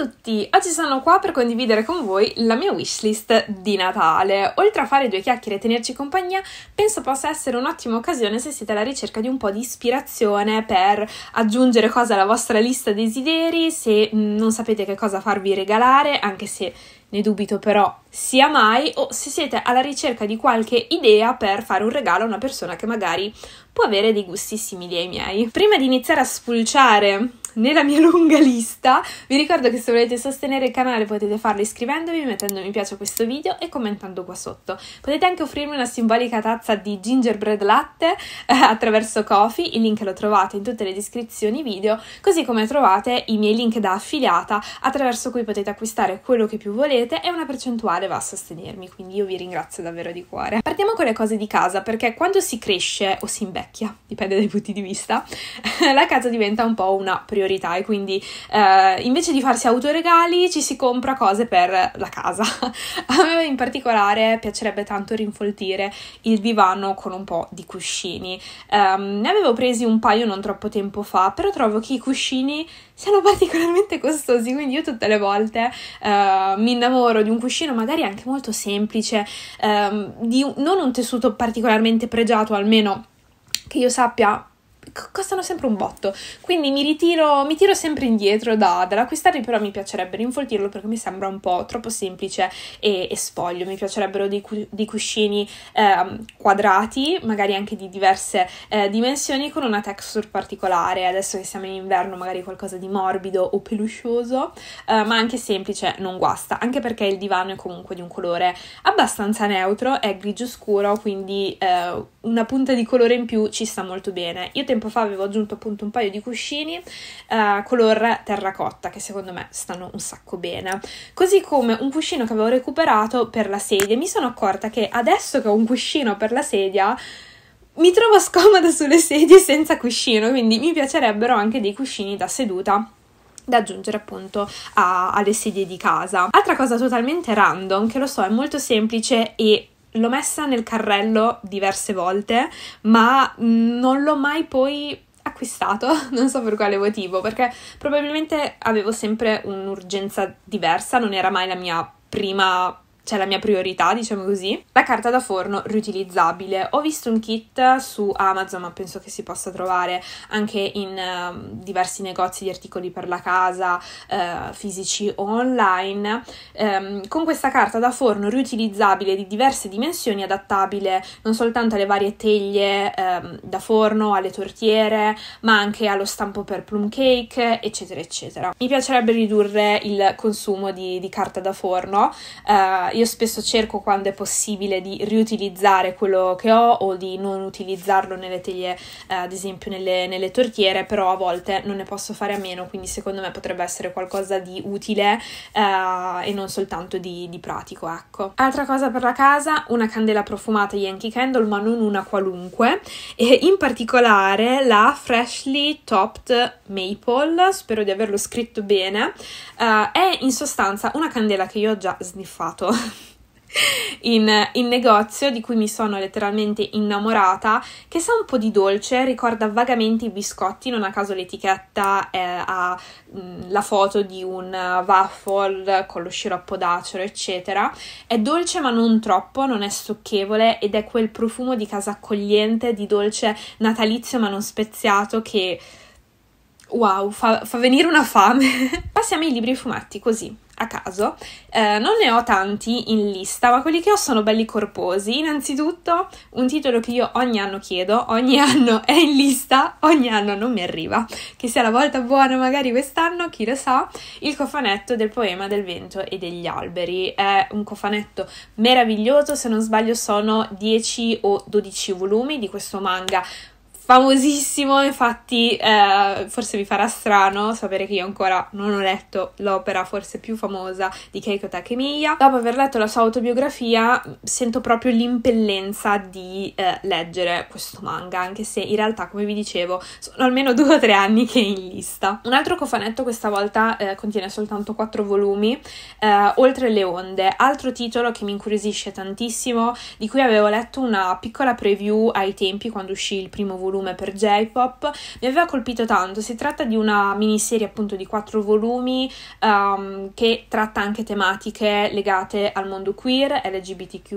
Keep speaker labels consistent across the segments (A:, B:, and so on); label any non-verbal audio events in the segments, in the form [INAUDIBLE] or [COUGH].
A: a tutti! Oggi sono qua per condividere con voi la mia wishlist di Natale. Oltre a fare due chiacchiere e tenerci compagnia, penso possa essere un'ottima occasione se siete alla ricerca di un po' di ispirazione per aggiungere cose alla vostra lista desideri, se mm, non sapete che cosa farvi regalare, anche se ne dubito però sia mai, o se siete alla ricerca di qualche idea per fare un regalo a una persona che magari può avere dei gusti simili ai miei. Prima di iniziare a spulciare nella mia lunga lista. Vi ricordo che se volete sostenere il canale potete farlo iscrivendovi, mettendo mi piace a questo video e commentando qua sotto. Potete anche offrirmi una simbolica tazza di gingerbread latte eh, attraverso Kofi, il link lo trovate in tutte le descrizioni video, così come trovate i miei link da affiliata attraverso cui potete acquistare quello che più volete e una percentuale va a sostenermi, quindi io vi ringrazio davvero di cuore. Partiamo con le cose di casa, perché quando si cresce o si invecchia, dipende dai punti di vista, [LAUGHS] la casa diventa un po' una priorità priorità e quindi eh, invece di farsi autoregali ci si compra cose per la casa. [LAUGHS] A me in particolare piacerebbe tanto rinfoltire il divano con un po' di cuscini. Um, ne avevo presi un paio non troppo tempo fa, però trovo che i cuscini siano [LAUGHS] particolarmente costosi, quindi io tutte le volte uh, mi innamoro di un cuscino magari anche molto semplice, um, di un, non un tessuto particolarmente pregiato, almeno che io sappia costano sempre un botto. Quindi mi ritiro, mi tiro sempre indietro da, dall'acquistarli, però mi piacerebbe rinfoltirlo perché mi sembra un po' troppo semplice e, e spoglio. Mi piacerebbero dei, dei cuscini eh, quadrati, magari anche di diverse eh, dimensioni, con una texture particolare. Adesso che siamo in inverno, magari qualcosa di morbido o peluscioso, eh, ma anche semplice non guasta, anche perché il divano è comunque di un colore abbastanza neutro, è grigio scuro, quindi eh, una punta di colore in più ci sta molto bene. Io te tempo fa avevo aggiunto appunto un paio di cuscini eh, color terracotta che secondo me stanno un sacco bene. Così come un cuscino che avevo recuperato per la sedia. Mi sono accorta che adesso che ho un cuscino per la sedia mi trovo scomoda sulle sedie senza cuscino, quindi mi piacerebbero anche dei cuscini da seduta da aggiungere appunto a, alle sedie di casa. Altra cosa totalmente random, che lo so, è molto semplice e l'ho messa nel carrello diverse volte, ma non l'ho mai poi acquistato, [LAUGHS] non so per quale motivo, perché probabilmente avevo sempre un'urgenza diversa, non era mai la mia prima c'è cioè, la mia priorità, diciamo così, la carta da forno riutilizzabile. Ho visto un kit su Amazon, ma penso che si possa trovare anche in uh, diversi negozi di articoli per la casa, uh, fisici o online, um, con questa carta da forno riutilizzabile di diverse dimensioni, adattabile non soltanto alle varie teglie um, da forno, alle tortiere, ma anche allo stampo per plum cake, eccetera, eccetera. Mi piacerebbe ridurre il consumo di, di carta da forno. Uh, io spesso cerco quando è possibile di riutilizzare quello che ho o di non utilizzarlo nelle teglie, eh, ad esempio nelle, nelle, tortiere, però a volte non ne posso fare a meno, quindi secondo me potrebbe essere qualcosa di utile eh, e non soltanto di, di pratico, ecco. Altra cosa per la casa, una candela profumata Yankee Candle, ma non una qualunque, e in particolare la Freshly Topped Maple, spero di averlo scritto bene, uh, è in sostanza una candela che io ho già sniffato [LAUGHS] [LAUGHS] in, in, negozio di cui mi sono letteralmente innamorata, che sa un po' di dolce, ricorda vagamente i biscotti, non a caso l'etichetta ha mh, la foto di un waffle con lo sciroppo d'acero, eccetera. È dolce ma non troppo, non è stucchevole ed è quel profumo di casa accogliente, di dolce natalizio ma non speziato che... Wow, fa, fa venire una fame. [LAUGHS] Passiamo ai libri e fumetti, così, a caso. Eh, non ne ho tanti in lista, ma quelli che ho sono belli corposi. Innanzitutto, un titolo che io ogni anno chiedo, ogni [LAUGHS] anno è in lista, ogni anno non mi arriva. Che sia la volta buona, magari quest'anno, chi lo sa. Il cofanetto del poema del vento e degli alberi. È un cofanetto meraviglioso, se non sbaglio sono 10 o 12 volumi di questo manga famosissimo, infatti eh, forse vi farà strano sapere che io ancora non ho letto l'opera forse più famosa di Keiko Takemiya. Dopo aver letto la sua autobiografia sento proprio l'impellenza di eh, leggere questo manga, anche se in realtà, come vi dicevo, sono almeno due o tre anni che è in lista. Un altro cofanetto questa volta eh, contiene soltanto quattro volumi, eh, Oltre le onde, altro titolo che mi incuriosisce tantissimo, di cui avevo letto una piccola preview ai tempi quando uscì il primo volume volume per J-Pop, mi aveva colpito tanto. Si tratta di una miniserie appunto di quattro volumi um, che tratta anche tematiche legate al mondo queer, LGBTQ.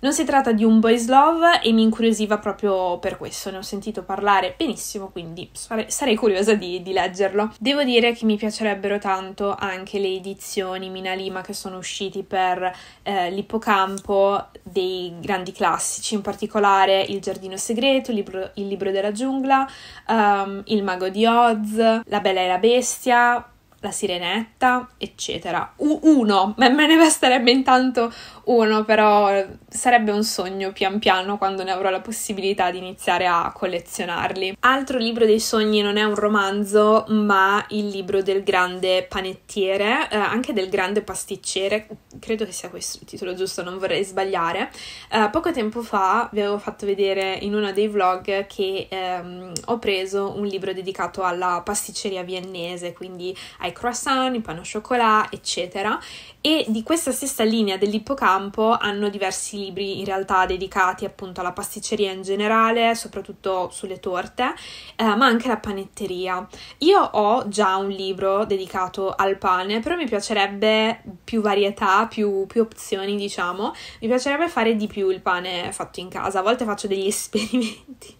A: Non si tratta di un boys love e mi incuriosiva proprio per questo, ne ho sentito parlare benissimo, quindi sare- sarei curiosa di, di leggerlo. Devo dire che mi piacerebbero tanto anche le edizioni Mina Lima che sono usciti per eh, l'ippocampo dei grandi classici, in particolare Il Giardino Segreto, il libro, il Libro della giungla, um, Il mago di Oz, La bella e la bestia, la sirenetta, eccetera. U- uno, me ne basterebbe intanto uno, però sarebbe un sogno pian piano quando ne avrò la possibilità di iniziare a collezionarli. Altro libro dei sogni non è un romanzo, ma il libro del grande panettiere, eh, anche del grande pasticcere, credo che sia questo il titolo giusto, non vorrei sbagliare. Eh, poco tempo fa vi avevo fatto vedere in uno dei vlog che ehm, ho preso un libro dedicato alla pasticceria viennese, quindi ai i croissant, il pan au chocolat, eccetera. E di questa stessa linea dell'ippocampo hanno diversi libri in realtà dedicati appunto alla pasticceria in generale, soprattutto sulle torte, eh, ma anche alla panetteria. Io ho già un libro dedicato al pane, però mi piacerebbe più varietà, più, più opzioni, diciamo. Mi piacerebbe fare di più il pane fatto in casa. A volte faccio degli [LAUGHS] esperimenti.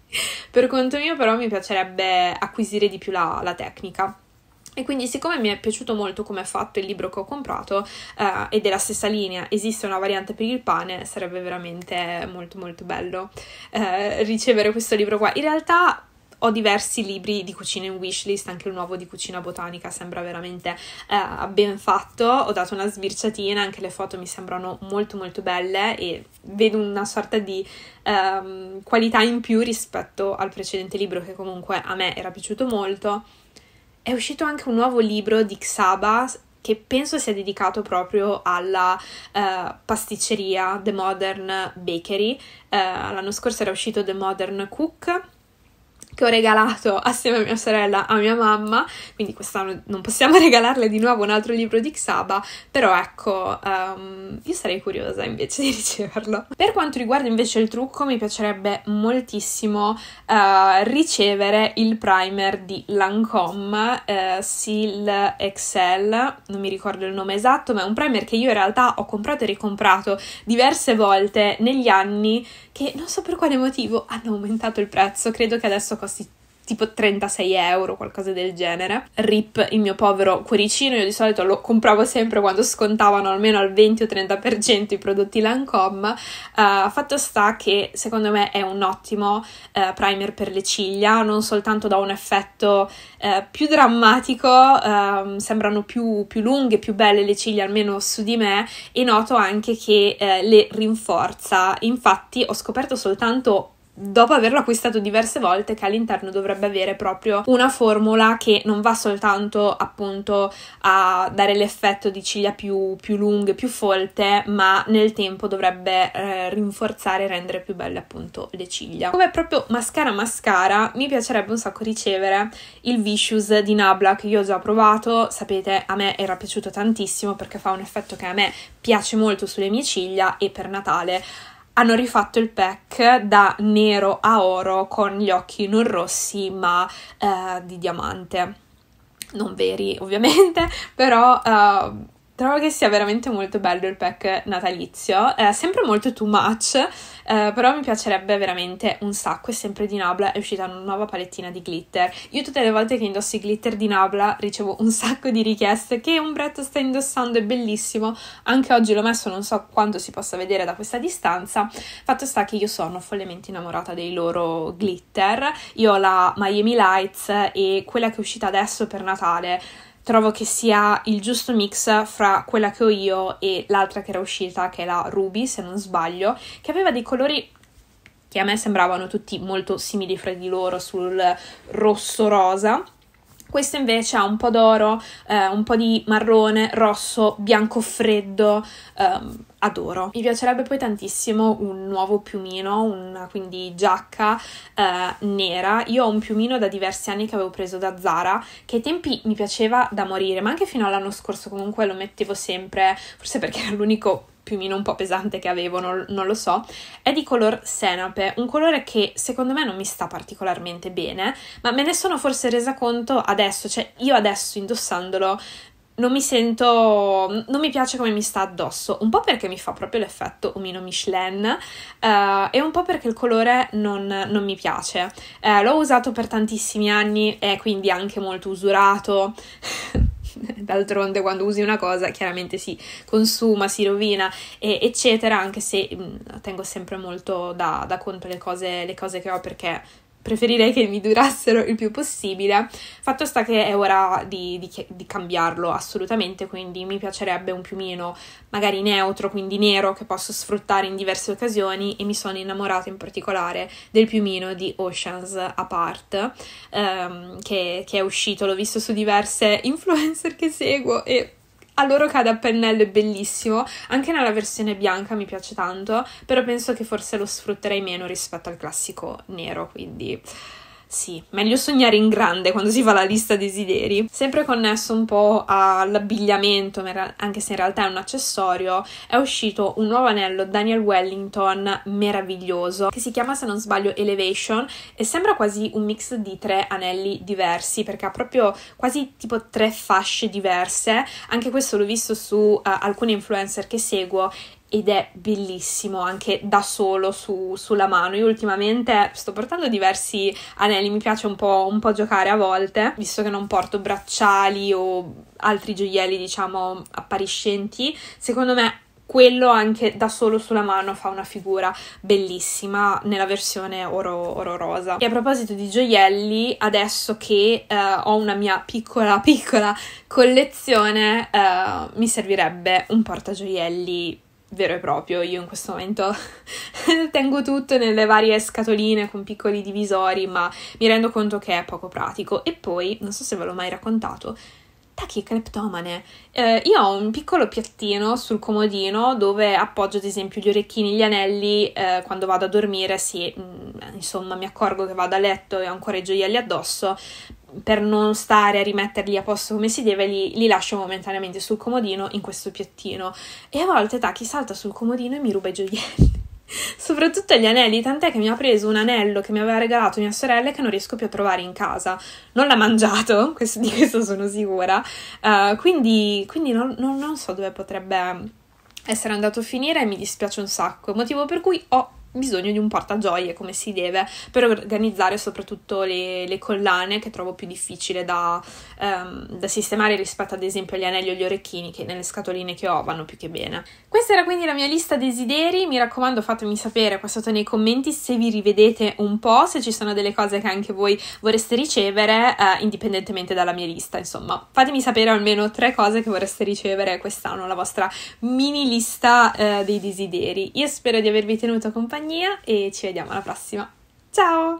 A: per conto mio, però, mi piacerebbe acquisire di più la, la tecnica. E quindi, siccome mi è piaciuto molto come è fatto il libro che ho comprato, eh, e della stessa linea esiste una variante per il pane, sarebbe veramente molto molto bello eh, ricevere questo libro qua. In realtà ho diversi libri di cucina in wishlist, anche il nuovo di cucina botanica sembra veramente eh, ben fatto, ho dato una sbirciatina, anche le foto mi sembrano molto molto belle e vedo una sorta di ehm, qualità in più rispetto al precedente libro che comunque a me era piaciuto molto è uscito anche un nuovo libro di Xaba che penso sia dedicato proprio alla uh, pasticceria The Modern Bakery. Uh, l'anno scorso era uscito The Modern Cook che ho regalato assieme a mia sorella a mia mamma, quindi quest'anno non possiamo [LAUGHS] regalarle di nuovo un altro libro di Xaba, però ecco, um, io sarei curiosa invece di [LAUGHS] riceverlo. Per quanto riguarda invece il trucco, mi piacerebbe moltissimo uh, ricevere il primer di Lancome uh, eh, Seal Excel, non mi ricordo il nome esatto, ma è un primer che io in realtà ho comprato e ricomprato diverse volte negli anni che non so per quale motivo hanno aumentato il prezzo, credo che adesso costi tipo 36 euro, qualcosa del genere. Rip il mio povero cuoricino, io di solito lo compravo sempre quando scontavano almeno al 20 o 30% i prodotti Lancome. Uh, eh, fatto sta che secondo me è un ottimo uh, primer per le ciglia, non soltanto da un effetto uh, più drammatico, ehm, sembrano più, più, lunghe, più belle le ciglia, almeno su di me, e noto anche che le rinforza. Infatti ho scoperto soltanto dopo averlo acquistato diverse volte, che all'interno dovrebbe avere proprio una formula che non va soltanto appunto a dare l'effetto di ciglia più, più lunghe, più folte, ma nel tempo dovrebbe eh, rinforzare e rendere più belle appunto le ciglia. Come proprio mascara mascara, mi piacerebbe un sacco ricevere il Vicious di Nabla che io ho già provato, sapete, a me era piaciuto tantissimo perché fa un effetto che a me piace molto sulle mie ciglia e per Natale hanno rifatto il pack da nero a oro con gli occhi non rossi ma eh, di diamante. Non veri ovviamente, [LAUGHS] però eh, Trovo che sia veramente molto bello il pack natalizio, è sempre molto too much, eh, però mi piacerebbe veramente un sacco e sempre di Nabla è uscita una nuova palettina di glitter. Io tutte le volte che indosso i glitter di Nabla ricevo un [LAUGHS] sacco di richieste che ombretto sta indossando, è bellissimo, anche oggi l'ho messo, non so quanto si possa vedere da questa distanza, fatto sta che io sono follemente innamorata dei loro glitter, io ho la Miami Lights e quella che è uscita adesso per Natale, trovo che sia il giusto mix fra quella che ho io e l'altra che era uscita, che è la Ruby, se non sbaglio, che aveva dei colori che a me sembravano tutti molto simili fra di loro sul rosso rosa questo invece ha un po' d'oro, eh, un po' di marrone, rosso, bianco freddo, ehm, adoro. Mi piacerebbe poi tantissimo un nuovo piumino, una quindi giacca eh, nera. Io ho un piumino da diversi anni che avevo preso da Zara, che ai tempi mi piaceva da morire, ma anche fino all'anno scorso comunque lo mettevo sempre, forse perché era l'unico piumino un po' pesante che avevo, non, non, lo so, è di color senape, un colore che secondo me non mi sta particolarmente bene, ma me ne sono forse resa conto adesso, cioè io adesso indossandolo non mi sento, non mi piace come mi sta addosso, un po' perché mi fa proprio l'effetto omino Michelin uh, e un po' perché il colore non, non mi piace. Uh, l'ho usato per tantissimi anni, è quindi anche molto usurato. [LAUGHS] [LAUGHS] d'altronde quando usi una cosa chiaramente si consuma, si rovina, e, eccetera, anche se mh, tengo sempre molto da, da conto le cose, le cose che ho perché preferirei che mi durassero il più possibile. Fatto sta che è ora di, di, di, cambiarlo assolutamente, quindi mi piacerebbe un piumino magari neutro, quindi nero, che posso sfruttare in diverse occasioni e mi sono innamorata in particolare del piumino di Oceans Apart, ehm, che, che è uscito, l'ho visto su diverse [LAUGHS] influencer che seguo e a loro cade a pennello è bellissimo, anche nella versione bianca mi piace tanto, però penso che forse lo sfrutterei meno rispetto al classico nero, quindi sì, meglio sognare in grande quando si fa la lista desideri. Sempre connesso un po' all'abbigliamento, anche se in realtà è un accessorio, è uscito un nuovo anello Daniel Wellington meraviglioso che si chiama, se non sbaglio, Elevation e sembra quasi un mix di tre anelli diversi perché ha proprio quasi tipo tre fasce diverse. Anche questo l'ho visto su uh, alcune influencer che seguo ed è bellissimo anche da solo su, sulla mano. Io ultimamente sto portando diversi anelli, mi piace un po', un po' giocare a volte, visto che non porto bracciali o altri gioielli, diciamo, appariscenti. Secondo me quello anche da solo sulla mano fa una figura bellissima nella versione oro, oro rosa. E a proposito di gioielli, adesso che eh, ho una mia piccola piccola collezione, eh, mi servirebbe un portagioielli vero e proprio. Io in questo momento [LAUGHS] tengo tutto nelle varie scatoline con piccoli divisori, ma mi rendo conto che è poco pratico. E poi, non so se ve l'ho mai raccontato, tachicleptomane. Eh, io ho un piccolo piattino sul comodino dove appoggio ad esempio gli orecchini, gli anelli, eh, quando vado a dormire, sì, mm, insomma mi accorgo che vado a letto e ho ancora i gioielli addosso, per non stare a rimetterli a posto come si deve, li, li, lascio momentaneamente sul comodino in questo piattino. E a volte Taki salta sul comodino e mi ruba i gioielli. [LAUGHS] Soprattutto gli anelli, tant'è che mi ha preso un anello che mi aveva regalato mia sorella che non riesco più a trovare in casa. Non l'ha mangiato, [LAUGHS] questo, di questo sono sicura. Uh, quindi, quindi non, non, non so dove potrebbe essere andato a finire e mi dispiace un sacco. Motivo per cui ho bisogno di un portagioie come si deve per organizzare soprattutto le, le collane che trovo più difficile da, um, da, sistemare rispetto ad esempio agli anelli o gli orecchini che nelle scatoline che ho vanno più che bene. Questa era quindi la mia lista desideri, mi raccomando fatemi sapere qua sotto nei commenti se vi rivedete un po', se ci sono delle cose che anche voi vorreste ricevere eh, indipendentemente dalla mia lista, insomma fatemi sapere almeno tre cose che vorreste ricevere quest'anno, la vostra mini lista eh, dei desideri. Io spero di avervi tenuto compagnia compagnia e ci vediamo alla prossima. Ciao!